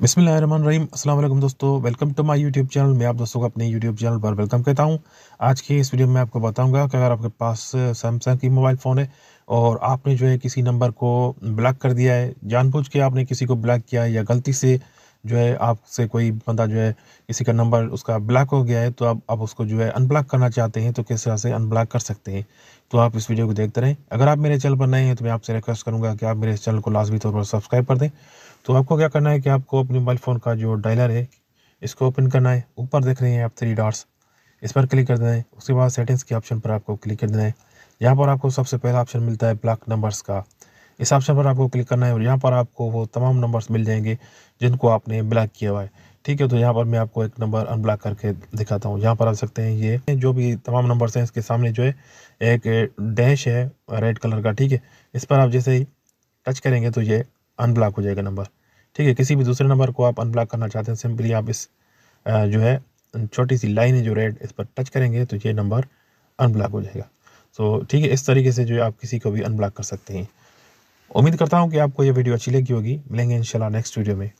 बिसमिल रहीम अल्लाम दोस्तों welcome to my YouTube channel मैं आप दोस्तों को अपने यूट्यूब चैनल पर वेलकम कहता हूं आज के इस वीडियो में आपको बताऊंगा कि अगर आपके पास सैमसंग की मोबाइल फ़ोन है और आपने जो है किसी नंबर को ब्लॉक कर दिया है जानबूझ के आपने किसी को ब्लॉक किया है या गलती से जो है आपसे कोई बंदा जो है किसी का नंबर उसका ब्लॉक हो गया है तो आप आप उसको जो है अनब्लॉक करना चाहते हैं तो किस तरह से अनब्लॉक कर सकते हैं तो आप इस वीडियो को देखते रहें अगर आप मेरे चैनल पर नए हैं तो मैं आपसे रिक्वेस्ट करूँगा कि आप मेरे चैनल को लाजमी तौर पर सब्सक्राइब कर दें तो आपको क्या करना है कि आपको अपने मोबाइल फ़ोन का जो डायलर है इसको ओपन करना है ऊपर देख रहे हैं आप थ्री डॉट्स इस पर क्लिक कर देना है उसके बाद सेटिंग्स के ऑप्शन पर आपको क्लिक कर देना है यहाँ पर आपको सबसे पहला ऑप्शन मिलता है ब्लॉक नंबर्स का इस ऑप्शन पर आपको क्लिक करना है और यहाँ पर आपको वो तमाम नंबर्स मिल जाएंगे जिनको आपने ब्लॉक किया हुआ है ठीक है तो यहाँ पर मैं आपको एक नंबर अनब्लॉक करके दिखाता हूँ यहाँ पर आप सकते हैं ये जो भी तमाम नंबर्स हैं इसके सामने जो है एक डैश है रेड कलर का ठीक है इस पर आप जैसे ही टच करेंगे तो ये अनब्लॉक हो जाएगा नंबर ठीक है किसी भी दूसरे नंबर को आप अनब्लॉक करना चाहते हैं सिंपली आप इस जो है छोटी सी लाइन है जो रेड इस पर टच करेंगे तो ये नंबर अनब्लॉक हो जाएगा तो ठीक है इस तरीके से जो है आप किसी को भी अनब्लॉक कर सकते हैं उम्मीद करता हूँ कि आपको ये वीडियो अच्छी लगी होगी मिलेंगे इंशाल्लाह नेक्स्ट वीडियो में